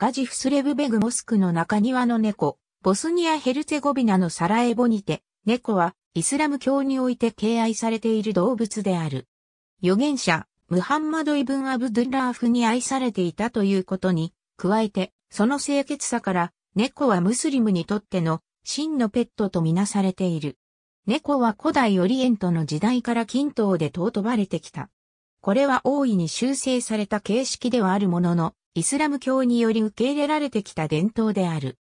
ガジフスレブベグモスクの中庭の猫、ボスニア・ヘルツェゴビナのサラエボにて、猫はイスラム教において敬愛されている動物である。預言者、ムハンマド・イブン・アブドゥラーフに愛されていたということに、加えて、その清潔さから、猫はムスリムにとっての真のペットとみなされている。猫は古代オリエントの時代から均等で尊ばれてきた。これは大いに修正された形式ではあるものの、イスラム教により受け入れられてきた伝統である。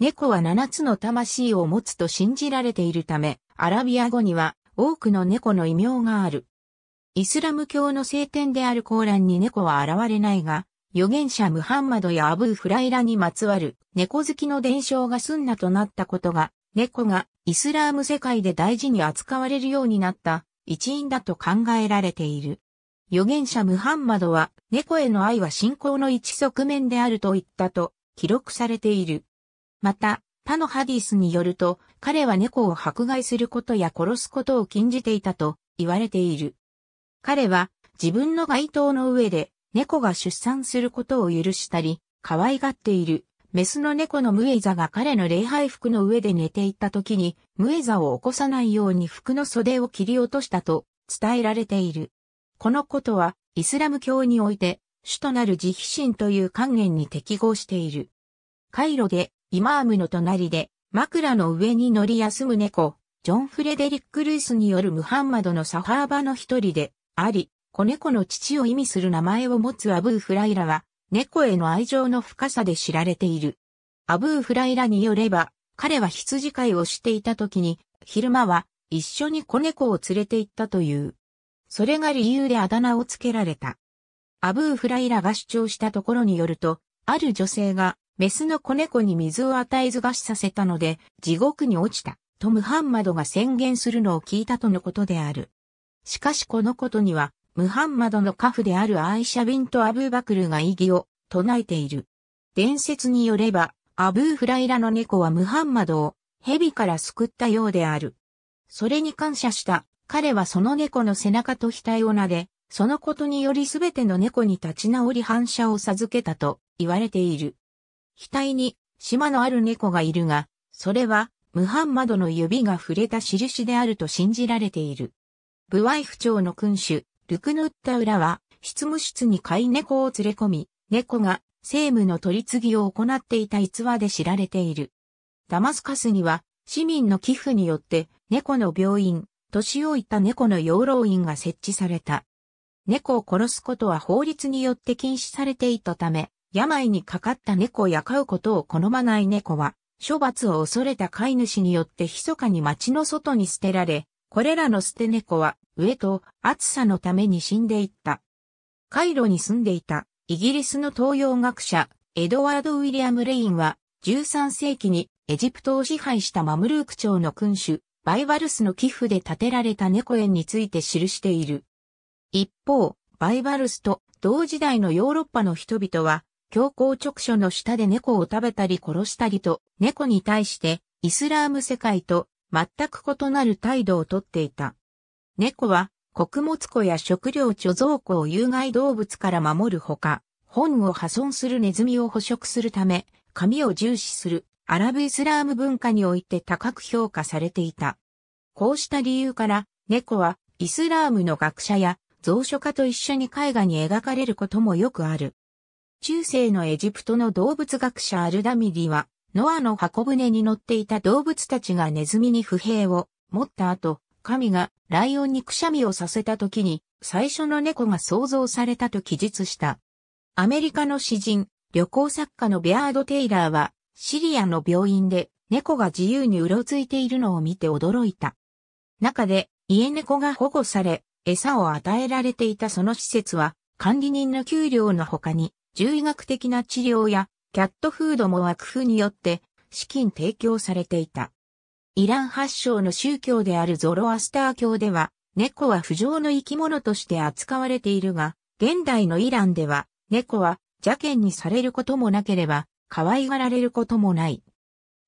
猫は7つの魂を持つと信じられているため、アラビア語には多くの猫の異名がある。イスラム教の聖典であるコーランに猫は現れないが、預言者ムハンマドやアブーフライラにまつわる猫好きの伝承がスンナとなったことが、猫がイスラーム世界で大事に扱われるようになった一因だと考えられている。預言者ムハンマドは、猫への愛は信仰の一側面であると言ったと記録されている。また、他のハディスによると、彼は猫を迫害することや殺すことを禁じていたと言われている。彼は自分の街灯の上で猫が出産することを許したり、可愛がっているメスの猫のムエザが彼の礼拝服の上で寝ていた時に、ムエザを起こさないように服の袖を切り落としたと伝えられている。このことは、イスラム教において、主となる慈悲心という観念に適合している。カイロで、イマームの隣で、枕の上に乗り休む猫、ジョン・フレデリック・ルイスによるムハンマドのサハーバの一人で、あり、子猫の父を意味する名前を持つアブー・フライラは、猫への愛情の深さで知られている。アブー・フライラによれば、彼は羊飼いをしていた時に、昼間は一緒に子猫を連れて行ったという。それが理由であだ名を付けられた。アブーフライラが主張したところによると、ある女性が、メスの子猫に水を与えず餓死させたので、地獄に落ちた、とムハンマドが宣言するのを聞いたとのことである。しかしこのことには、ムハンマドの家父であるアイシャビンとアブーバクルが異議を唱えている。伝説によれば、アブーフライラの猫はムハンマドを蛇から救ったようである。それに感謝した彼はその猫の背中と額を撫で、そのことによりすべての猫に立ち直り反射を授けたと言われている。額に島のある猫がいるが、それはムハンマドの指が触れた印であると信じられている。ブワイフ朝の君主、ルクヌッタウラは、執務室に飼い猫を連れ込み、猫が政務の取り次ぎを行っていた逸話で知られている。ダマスカスには、市民の寄付によって、猫の病院、年老いた猫の養老院が設置された。猫を殺すことは法律によって禁止されていたため、病にかかった猫や飼うことを好まない猫は、処罰を恐れた飼い主によって密かに町の外に捨てられ、これらの捨て猫は、飢えと暑さのために死んでいった。カイロに住んでいた、イギリスの東洋学者、エドワード・ウィリアム・レインは、13世紀にエジプトを支配したマムルーク朝の君主、バイバルスの寄付で建てられた猫園について記している。一方、バイバルスと同時代のヨーロッパの人々は、強行直所の下で猫を食べたり殺したりと、猫に対してイスラーム世界と全く異なる態度をとっていた。猫は穀物庫や食料貯蔵庫を有害動物から守るほか、本を破損するネズミを捕食するため、髪を重視するアラブイスラーム文化において高く評価されていた。こうした理由から、猫はイスラームの学者や蔵書家と一緒に絵画に描かれることもよくある。中世のエジプトの動物学者アルダミリは、ノアの箱舟に乗っていた動物たちがネズミに不平を持った後、神がライオンにくしゃみをさせた時に、最初の猫が想像されたと記述した。アメリカの詩人、旅行作家のベアード・テイラーは、シリアの病院で猫が自由にうろついているのを見て驚いた。中で家猫が保護され、餌を与えられていたその施設は管理人の給料の他に獣医学的な治療やキャットフードも枠風によって資金提供されていた。イラン発祥の宗教であるゾロアスター教では猫は不浄の生き物として扱われているが、現代のイランでは猫は邪険にされることもなければ可愛がられることもない。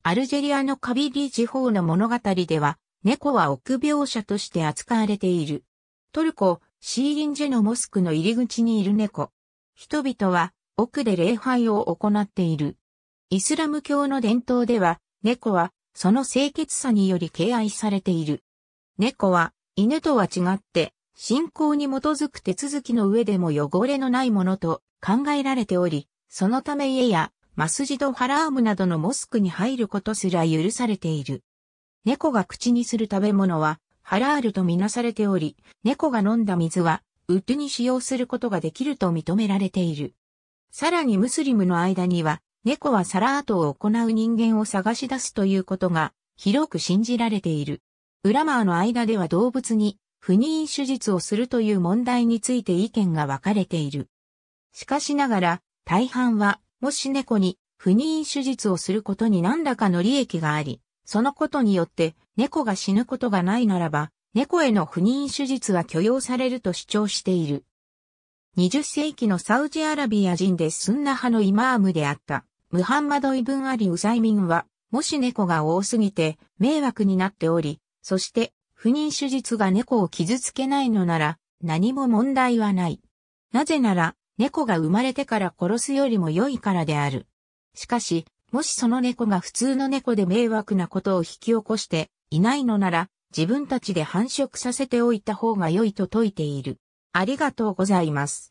アルジェリアのカビリ地方の物語では、猫は臆病者として扱われている。トルコ、シーリンジェのモスクの入り口にいる猫。人々は奥で礼拝を行っている。イスラム教の伝統では、猫はその清潔さにより敬愛されている。猫は犬とは違って、信仰に基づく手続きの上でも汚れのないものと考えられており、そのため家やマスジドハラームなどのモスクに入ることすら許されている。猫が口にする食べ物は、ハラールとみなされており、猫が飲んだ水は、ウッドに使用することができると認められている。さらにムスリムの間には、猫はサラートを行う人間を探し出すということが、広く信じられている。ウラマーの間では動物に、不妊手術をするという問題について意見が分かれている。しかしながら、大半はもし猫に不妊手術をすることに何らかの利益があり、そのことによって猫が死ぬことがないならば、猫への不妊手術は許容されると主張している。20世紀のサウジアラビア人でスンナ派のイマームであった、ムハンマド・イブン・アリ・ウザイミンは、もし猫が多すぎて迷惑になっており、そして不妊手術が猫を傷つけないのなら何も問題はない。なぜなら猫が生まれてから殺すよりも良いからである。しかし、もしその猫が普通の猫で迷惑なことを引き起こしていないのなら、自分たちで繁殖させておいた方が良いと説いている。ありがとうございます。